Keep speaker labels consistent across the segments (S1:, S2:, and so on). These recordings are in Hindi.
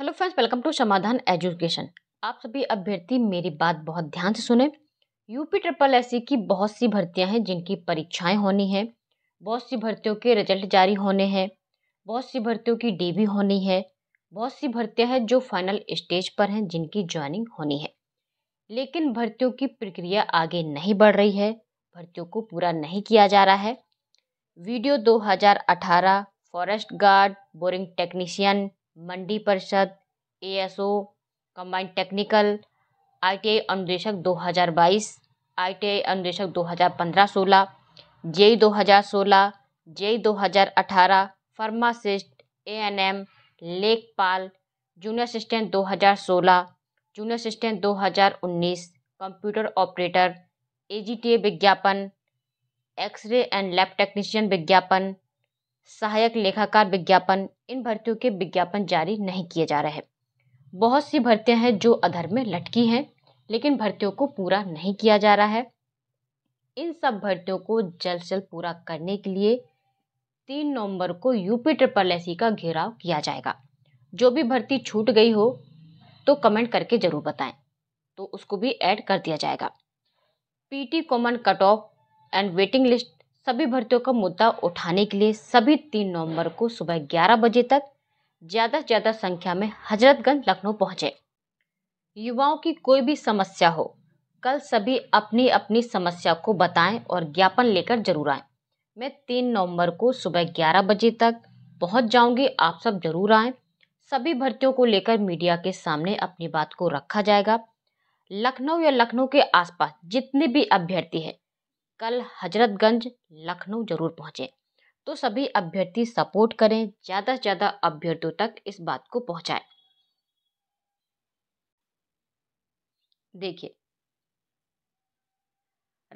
S1: hello friends welcome to Samadhan education आप सभी अभ्यर्थी मेरी बात बहुत ध्यान से सुने यूपी ट्रिपल एस की बहुत सी भर्तियां हैं जिनकी परीक्षाएं होनी हैं बहुत सी भर्तियों के रिजल्ट जारी होने हैं बहुत सी भर्तियों की डी होनी है बहुत सी भर्तियां हैं जो फाइनल स्टेज पर हैं जिनकी ज्वाइनिंग होनी है लेकिन भर्तियों की प्रक्रिया आगे नहीं बढ़ रही है भर्तियों को पूरा नहीं किया जा रहा है video 2018 forest guard boring technician Mandi Parishad A S O combined technical I T I अनुदेशक दो हज़ार बाईस आई टी आई अनुदेशक दो हज़ार पंद्रह सोलह जेई दो हज़ार सोलह जेई दो हज़ार अठारह फार्मासिस्ट ए एन एम लेखपाल जूनियर असिस्टेंट दो हज़ार सोलह जूनियर असिस्टेंट दो हज़ार उन्नीस computer operator A G T A विज्ञापन एक्सरे एंड लैब टेक्नीशियन विज्ञापन सहायक लेखाकार विज्ञापन इन भर्तियों के विज्ञापन जारी नहीं किए जा रहे बहुत सी भर्तियां हैं जो अधर में लटकी हैं लेकिन भर्तियों को पूरा नहीं किया जा रहा है इन सब भर्तियों को जल्द से जल्द पूरा करने के लिए तीन नवंबर को यूपी ट्रिपल एस का घेराव किया जाएगा जो भी भर्ती छूट गई हो तो कमेंट करके ज़रूर बताएं तो उसको भी ऐड कर दिया जाएगा PT common cut off and waiting list सभी भर्तियों का मुद्दा उठाने के लिए सभी तीन नवंबर को सुबह ग्यारह बजे तक ज़्यादा से ज़्यादा संख्या में हजरतगंज लखनऊ पहुँचे युवाओं की कोई भी समस्या हो कल सभी अपनी अपनी समस्या को बताएं और ज्ञापन लेकर जरूर आएं मैं तीन नवंबर को सुबह ग्यारह बजे तक पहुंच जाऊंगी आप सब जरूर आएं सभी भर्तियों को लेकर मीडिया के सामने अपनी बात को रखा जाएगा लखनऊ या लखनऊ के आसपास जितने भी अभ्यर्थी हैं कल हजरतगंज लखनऊ जरूर पहुँचें तो सभी अभ्यर्थी सपोर्ट करें ज़्यादा से ज़्यादा अभ्यर्थियों तक इस बात को पहुँचाएँ देखिए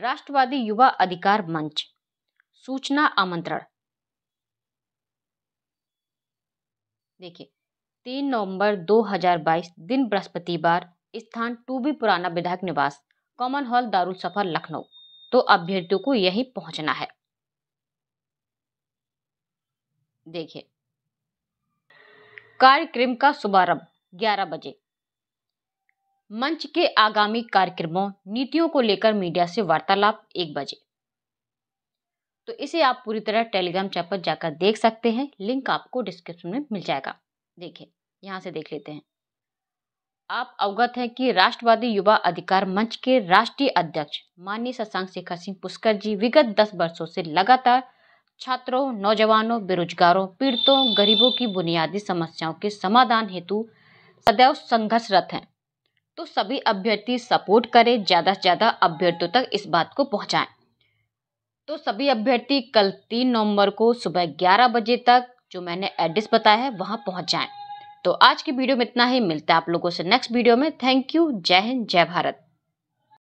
S1: राष्ट्रवादी युवा अधिकार मंच सूचना आमंत्रण देखिए तीन नवंबर 2022 दिन बृहस्पतिवार स्थान टू बी पुराना विधायक निवास कॉमन हॉल दारुल सफर लखनऊ तो अभ्यर्थियों को यही पहुंचना है देखिए कार्यक्रम का शुभारंभ 11 बजे मंच के आगामी कार्यक्रमों नीतियों को लेकर मीडिया से वार्तालाप एक बजे तो इसे आप पूरी तरह टेलीग्राम चैनल पर जाकर देख सकते हैं लिंक आपको डिस्क्रिप्शन में मिल जाएगा देखिए यहां से देख लेते हैं आप अवगत हैं कि राष्ट्रवादी युवा अधिकार मंच के राष्ट्रीय अध्यक्ष माननीय शशांक शेखर सिंह पुष्कर जी विगत दस वर्षों से लगातार छात्रों नौजवानों बेरोजगारों पीड़ितों गरीबों की बुनियादी समस्याओं के समाधान हेतु सदैव संघर्षरत हैं तो सभी अभ्यर्थी सपोर्ट करें ज़्यादा से ज़्यादा अभ्यर्थियों तक इस बात को पहुंचाए तो सभी अभ्यर्थी कल तीन नवंबर को सुबह ग्यारह बजे तक जो मैंने एड्रेस बताया है वहाँ पहुँच जाएँ तो आज की वीडियो में इतना ही मिलता है आप लोगों से नेक्स्ट वीडियो में थैंक यू जय हिंद जय भारत